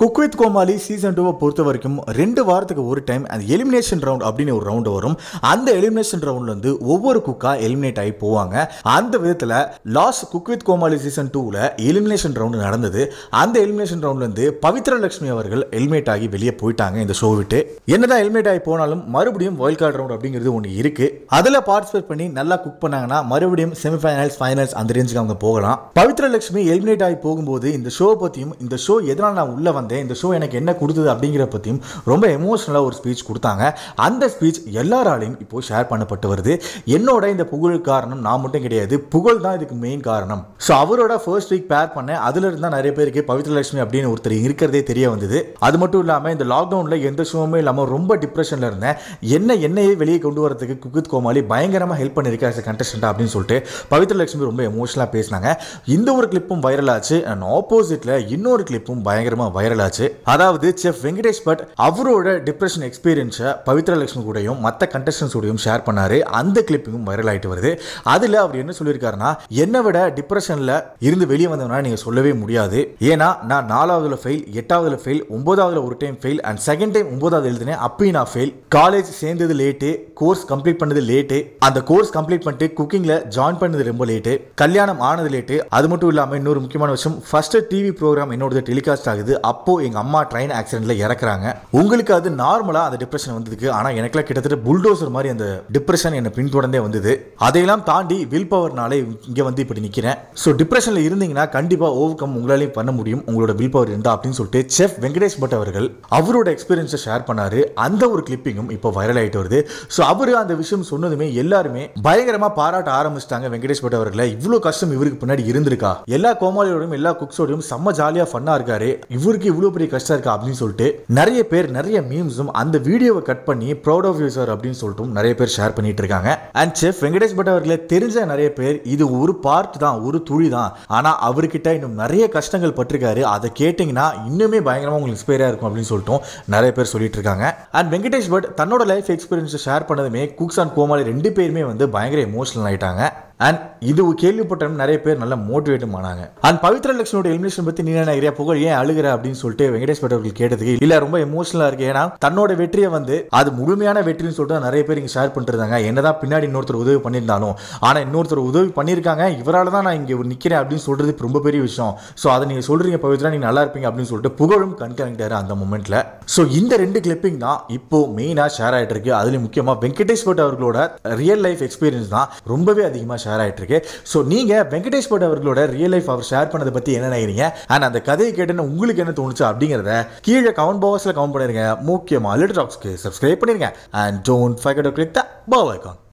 cook with Comali season டூவை பொறுத்த வரைக்கும் ரெண்டு வாரத்துக்கு ஒரு டைம் அந்த எலிமினேஷன் ரவுண்ட் அப்படின்னு ஒரு ரவுண்டு வரும் அந்த எலிமினேஷன் ரவுண்ட்ல இருந்து ஒவ்வொரு குக்கா எலிமினேட் ஆகி போவாங்க அந்த விதத்தில் last cook with Comali season டூவில் எலிமினேஷன் ரவுண்டு நடந்தது அந்த எலிமினேஷன் ரவுண்ட்லேருந்து பவித்ர லட்சுமி அவர்கள் எலிமினேட் ஆகி வெளியே போயிட்டாங்க இந்த ஷோ விட்டு என்னதான் எலிமினேட் ஆகி போனாலும் மறுபடியும் வைல்ட் கார்டு ரவுண்ட் அப்படிங்கிறது ஒன்று இருக்கு அதில் பார்ட்டிசிபேட் பண்ணி நல்லா குக் பண்ணாங்கன்னா மறுபடியும் செமிஃபைனல்ஸ் ஃபைனல்ஸ் அந்த ரேஞ்சுக்கு அவங்க போகலாம் பவித்ர லட்சுமி எலிமினேட் ஆகி போகும்போது இந்த ஷோ பற்றியும் இந்த ஷோ எதனால் நான் உள்ள வந்தேன் வந்து இந்த ஷோ எனக்கு என்ன கொடுத்தது அப்படிங்கிற பற்றியும் ரொம்ப எமோஷ்னலாக ஒரு ஸ்பீச் கொடுத்தாங்க அந்த ஸ்பீச் எல்லாராலையும் இப்போது ஷேர் பண்ணப்பட்டு வருது என்னோட இந்த புகழ் காரணம் நான் மட்டும் கிடையாது புகழ் தான் இதுக்கு மெயின் காரணம் ஸோ அவரோட ஃபர்ஸ்ட் வீக் பேர் பண்ணேன் அதிலிருந்து தான் நிறைய பேருக்கு பவித்ரலட்சுமி அப்படின்னு ஒருத்தர் இருக்கிறதே தெரிய வந்தது அது மட்டும் இல்லாமல் இந்த லாக்டவுனில் எந்த ஷோவுமே இல்லாமல் ரொம்ப டிப்ரெஷனில் இருந்தேன் என்ன என்னையே வெளியே கொண்டு வரதுக்கு குகித் கோமாளி பயங்கரமாக ஹெல்ப் பண்ணியிருக்கேன் அஸ் கண்டஸ்டண்டாக அப்படின்னு சொல்லிட்டு பவித்ரலட்சுமி ரொம்ப எமோஷனலாக பேசினாங்க இந்த ஒரு கிளிப்பும் வைரல் ஆச்சு அண்ட் ஆப்போசிட்டில் இன்னொரு கிளிப்பும் பயங்கரமாக வைரல் ஆச்சு அதாவது செஃப் வெங்கடேஷ் பட் அவரோட டிப்ரெஷன் எக்ஸ்பீரியன்ஸை பவித்ர லட்சுமி கூடயும் மற்ற கண்டஸ்டன்ஸ் கூடயும் ஷேர் பண்ணாரு அந்த கிளிப்பிங்கும் வைரல் ஆகிட்டு வருது அதில் அவர் என்ன சொல்லியிருக்காருன்னா என்னை விட டிப்ரெஷனில் இருந்து வெளியே வந்தவனா நீங்கள் சொல்லவே முடியாது ஏன்னா நான் நாலாவதுல ஃபெயில் எட்டாவதுல ஃபெயில் ஒன்பதாவதுல ஒரு time fail and second time ஒன்பதாவது எழுதினேன் அப்பயும் நான் ஃபெயில் காலேஜ் சேர்ந்தது லேட்டு கோர்ஸ் கம்ப்ளீட் பண்ணது லேட்டு அந்த கோர்ஸ் கம்ப்ளீட் பண்ணிட்டு குக்கிங்கில் ஜாயின் பண்ணது ரொம்ப லேட்டு கல்யாணம் ஆனது லேட்டு அது மட்டும் இல்லாமல் இன்னொரு முக்கியமான விஷயம் ஃபர்ஸ்ட் டிவி ப்ரோக்ராம் என்னோடது டெலிகாஸ்ட் ஆகுது அப்ப அப்போது எங்கள் அம்மா ட்ரெயின் ஆக்சிடென்ட்டில் இறக்குறாங்க உங்களுக்கு அது நார்மலாக அந்த டிப்ரெஷன் வந்ததுக்கு ஆனால் எனக்குலாம் கிட்டத்தட்ட புல்டோசர் மாதிரி அந்த டிப்ரெஷன் என்னை பின்தொடர்ந்தே வந்தது அதையெல்லாம் தாண்டி வில் பவர்னாலே இங்கே வந்து இப்படி நிற்கிறேன் ஸோ டிப்ரெஷனில் இருந்தீங்கன்னா கண்டிப்பாக ஓவர் கம் உங்களாலையும் பண்ண முடியும் உங்களோட வில் பவர் இருந்தால் அப்படின்னு சொல்லிட்டு செஃப் வெங்கடேஷ் பட் அவர்கள் அவரோட எக்ஸ்பீரியன்ஸை ஷேர் பண்ணார் அந்த ஒரு கிளிப்பிங்கும் இப்போ வைரல் ஆகிட்டு வருது ஸோ அவர் அந்த விஷயம் சொன்னதுமே எல்லாருமே பயங்கரமாக பாராட்ட ஆரம்பிச்சிட்டாங்க வெங்கடேஷ் பட் அவர்களை இவ்வளோ கஷ்டம் இவருக்கு பின்னாடி இருந்திருக்கா எல்லா கோமாளியோடையும் எல்லா குக்ஸோடையும் செம்ம ஜாலியாக ஃபன்னாக இருக்காரு இவருக்கு இவ்வளோ பெரிய கஷ்டம் இருக்கா அப்படின்னு சொல்லிட்டு நிறைய பேர் நிறைய மீம்ஸும் அந்த வீடியோவை கட் பண்ணி ப்ரௌட் ஆஃப் யூ சார் அப்படின்னு சொல்லிட்டு நிறைய பேர் ஷேர் பண்ணிட்டு இருக்காங்க அண்ட் செஃப் வெங்கடேஷ் பட் அவர்களே தெரிஞ்ச நிறைய பேர் இது ஒரு பார்ட் தான் ஒரு துளி தான் ஆனால் அவர்கிட்ட இன்னும் நிறைய கஷ்டங்கள் பட்டிருக்காரு அதை கேட்டிங்கன்னா இன்னுமே பயங்கரமாக உங்களுக்கு இன்ஸ்பைராக இருக்கும் அப்படின்னு சொல்லிட்டு நிறைய பேர் சொல்லிட்டு இருக்காங்க அண்ட் வெங்கடேஷ் பட் தன்னோட லைஃப் எக்ஸ்பீரியன்ஸை ஷேர் பண்ணதுமே குக்ஸ் அண்ட் கோமாளி ரெண்டு பேருமே வந்து பயங்கர எமோஷனல் ஆகிட்டாங்க அண்ட் இது கேள்விப்பட்ட நிறைய பேர் நல்லா மோட்டிவேட்டும் ஆனாங்க அண்ட் பவித்ரா லட்சுமியோட எலிமினேஷன் பத்தி நீ நினைக்கிறியா புகழ் ஏன் அழுகிற அப்படின்னு சொல்லிட்டு வெங்கடேஷ் பட் அவர்கள் கேட்டதுக்கு இல்ல ரொம்ப எமோஷனலா இருக்கு ஏன்னா தன்னோட வெற்றியை வந்து அது முழுமையான வெற்றின்னு சொல்லிட்டு நிறைய பேர் இங்க ஷேர் பண்ணிருந்தாங்க என்னதான் பின்னாடி இன்னொருத்தர் உதவி பண்ணியிருந்தாலும் ஆனா இன்னொருத்தர் உதவி பண்ணியிருக்காங்க இவரால் தான் நான் இங்க நிற்கிறேன் அப்படின்னு சொல்றது ரொம்ப பெரிய விஷயம் ஸோ அதை நீங்க சொல்றீங்க பவித்ரா நீங்க நல்லா இருப்பீங்க அப்படின்னு சொல்லிட்டு புகழும் கண்காணிக்கிறாரு அந்த மூமெண்ட்ல ஸோ இந்த ரெண்டு கிளிப்பிங் தான் இப்போ மெயினாக ஷேர் ஆயிட்டு இருக்கு அதுல முக்கியமா வெங்கடேஷ் பட் அவர்களோட ரியல் லைஃப் எக்ஸ்பீரியன்ஸ் தான் ரொம்பவே அதிகமாக ஷேர் இருக்கு ஸோ நீங்கள் வெங்கடேஷ் பட் அவர்களோட ரியல் லைஃப் அவர் ஷேர் பண்ணதை பற்றி என்ன நினைக்கிறீங்க அண்ட் அந்த கதையை கேட்டுன்னு உங்களுக்கு என்ன தோணுச்சு அப்படிங்கிறத கீழே கவுண்ட் பாக்ஸில் கவுண்ட் பண்ணிருங்க முக்கியமாக லிட்டர் டாக்ஸ்க்கு சப்ஸ்கிரைப் பண்ணிருங்க and don't forget click the bell icon